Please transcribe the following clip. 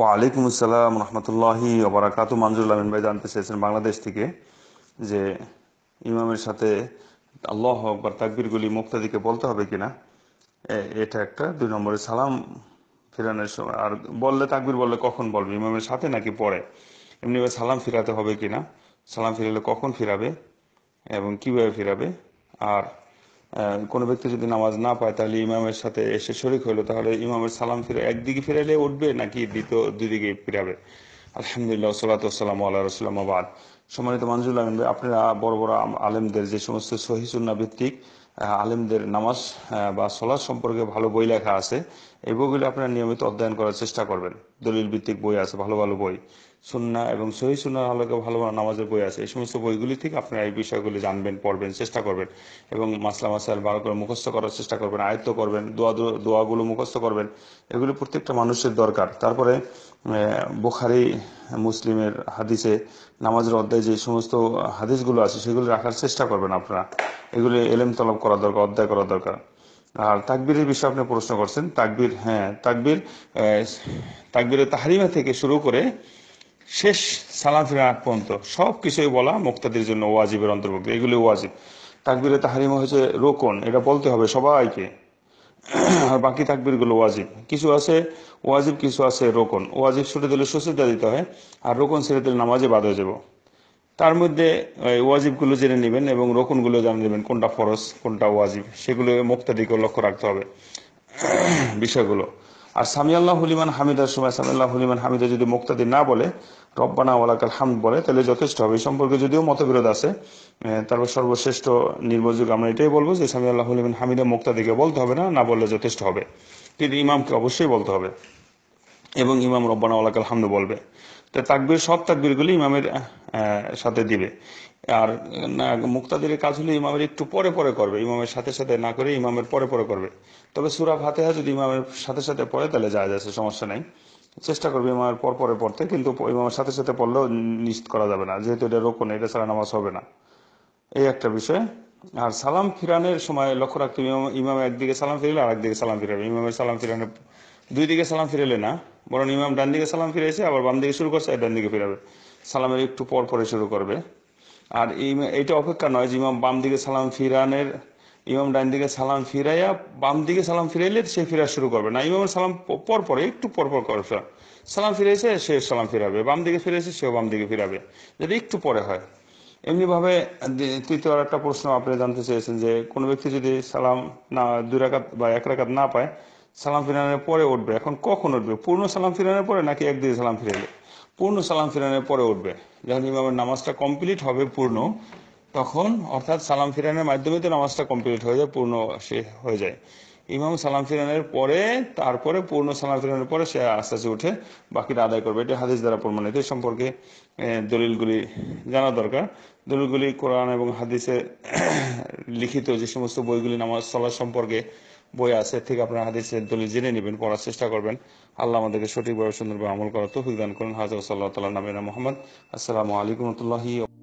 ওয়ালাইকুম আসসালাম রহমতুল্লাহি ওবরাকাত মানজুর আলমিন ভাই জানতে চেয়েছেন বাংলাদেশ থেকে যে ইমামের সাথে আল্লাহ আকবর তাকবিরগুলি মুক্তাদিকে বলতে হবে কিনা এটা একটা দুই নম্বরে সালাম ফেরানোর সময় আর বললে তাকবির বললে কখন বলবে ইমামের সাথে নাকি পড়ে এমনিভাবে সালাম ফিরাতে হবে কিনা সালাম ফিরালে কখন ফিরাবে এবং কীভাবে ফিরাবে আর কোনো ব্যক্তি যদি নামাজ না পায় তাহলে ইমামের সাথে এসে শরিক হলো তাহলে ইমামের সালাম ফিরে একদিকে ফিরাইলে উঠবে নাকি দ্বিতীয় দুদিকে ফিরাবে আলহামদুলিল্লাহ সালাতাম আল্লাহ রসুলামাবাদ সম্মানিত মানুষুল আপনারা বড় বড় আলেমদের যে সমস্ত সহিসুন্না ভিত্তিক আলেমদের নামাজ বা সলাদ সম্পর্কে ভালো বই লেখা আছে এই বইগুলো আপনারা নিয়মিত অধ্যয়ন করার চেষ্টা করবেন দলিল ভিত্তিক বই আছে ভালো ভালো বই সুন্না এবং সহি সুন্নার আলোকে ভালো ভালো নামাজের বই আছে এই সমস্ত বইগুলি থেকে আপনারা এই বিষয়গুলি জানবেন পড়বেন চেষ্টা করবেন এবং মাসলা মাসাল ভালো করে মুখস্থ করার চেষ্টা করবেন আয়ত্ত করবেন দোয়া দোয়াগুলো মুখস্থ করবেন এগুলি প্রত্যেকটা মানুষের দরকার তারপরে বোখারি মুসলিমের হাদিসে নামাজের অধ্যায় যে সমস্ত হাদিসগুলো আছে সেগুলো রাখার চেষ্টা করবেন আপনারা এগুলি এলেম তলব করা দরকার অধ্যায় করা দরকার আর তাকবীরের বিষয়ে আপনি প্রশ্ন করছেন তাকবীর হ্যাঁ তাকবীর তাকবীরের তাহারিমা থেকে শুরু করে শেষ সালাম ফিরা আগ পর্যন্ত সব কিছুই বলা মুক্তাদের জন্য ওয়াজিবের অন্তর্ভুক্ত এগুলি ওয়াজিব তাকবীরে তাহারিমা হচ্ছে রোকন এটা বলতে হবে সবাইকে আর বাকি তাকবীরগুলো ওয়াজিব কিছু আছে ওয়াজিব কিছু আছে রোকন ওয়াজিব ছুটে দিলে সুসিদা দিতে হয় আর রোকন ছেড়ে দিলে নামাজে বাদ হয়ে যাবো তার মধ্যে ওয়াজিবগুলো জেনে নেবেন এবং রোকনগুলো জানে নেবেন কোনটা ফরজ কোনটা ওয়াজিব সেগুলো মোক্তাদিকে লক্ষ্য রাখতে হবে বিষয়গুলো আর সামিয়াল্লাহ হলিমান হামিদার সময় সামিয়াল্লাহ হলিমান হামিদা যদি মোক্তাদি না বলে রব্বানা ওয়ালাকাল হামদ বলে তাহলে যথেষ্ট হবে এই সম্পর্কে যদিও মতবিরোধ আছে তারপর সর্বশ্রেষ্ঠ নির্ভরযোগ্য আমরা এটাই বলবো যে সামিয়াল্লাহ হলিমান হামিদা মোক্তাদিকে বলতে হবে না না বললে যথেষ্ট হবে কিন্তু ইমামকে অবশ্যই বলতে হবে এবং ইমাম রব্বানা ওয়ালাকাল হামদ বলবে তো তাকবির সব তাকবিরগুলি ইমামের সাথে দিবে আর না কাজ হলে ইমামের একটু পরে পরে করবে ইমামের সাথে সাথে না করে ইমামের পরে পরে করবে তবে সুরা ফাতেহা যদি ইমামের সাথে সাথে পড়ে তাহলে যায় যাচ্ছে সমস্যা নাই চেষ্টা করবে ইমামের পর পরে পড়তে কিন্তু ইমামের সাথে সাথে পড়লেও নিশ্চিত করা যাবে না যেহেতু এটা রোকন এটা ছাড়া নামাজ হবে না এই একটা বিষয় আর সালাম ফিরানের সময় লক্ষ্য রাখতে ইমাম ইমাম একদিকে সালাম ফিরলে আর একদিকে সালাম ফিরাবে ইমামের সালাম ফিরানের দুই দিকে সালাম ফিরালে না বরং ইমাম ডান দিকে সালাম ফিরেছে আবার বাম দিকে শুরু করছে আর ডান দিকে ফিরাবে সালামের একটু পর পরে শুরু করবে আর এইটা অপেক্ষা নয় যে ইমাম বাম দিকে সালাম ফিরানের ইমাম ডাইন দিকে সালাম ফিরাইয়া বাম দিকে সালাম ফিরাইলে সে ফিরা শুরু করবে না ইমামের সালাম পর পরে একটু পর পর করবে সালাম ফিরেছে সে সালাম ফিরাবে বাম দিকে ফিরেছে সেও বাম দিকে ফিরাবে যদি একটু পরে হয় এমনিভাবে তৃতীয় আর একটা প্রশ্ন আপনি জানতে চেয়েছেন যে কোনো ব্যক্তি যদি সালাম না দুই রাকাত বা এক রাকাত না পায় সালাম ফিরানোর পরে উঠবে এখন কখন উঠবে পূর্ণ সালাম ফিরানোর পরে নাকি একদিকে সালাম ফিরাইলে পূর্ণ সালাম ফিরানের পরে উঠবে যখন ইমামের নামাজটা কমপ্লিট হবে পূর্ণ তখন অর্থাৎ সালাম ফিরানের মাধ্যমে তো নামাজটা কমপ্লিট হয়ে যায় পূর্ণ সে হয়ে যায় ইমাম সালাম ফিরানের পরে তারপরে পূর্ণ সালাম ফিরানোর পরে সে আস্তে আস্তে উঠে বাকিটা আদায় করবে এটি হাদিস দ্বারা প্রমাণিত সম্পর্কে দলিলগুলি জানা দরকার দলিলগুলি কোরআন এবং হাদিসে লিখিত যে সমস্ত বইগুলি নামাজ চলা সম্পর্কে বই আছে থেকে আপনারা হাদিস দলিল জেনে নেবেন পড়ার চেষ্টা করবেন আল্লাহ আমাদেরকে সঠিকভাবে সুন্দরভাবে আমল করা তো দান করেন হাজার সাল্লাহ তাল্লাহ নামিনা মোহাম্মদ আসসালামু আলাইকুম রহমতুল্লাহি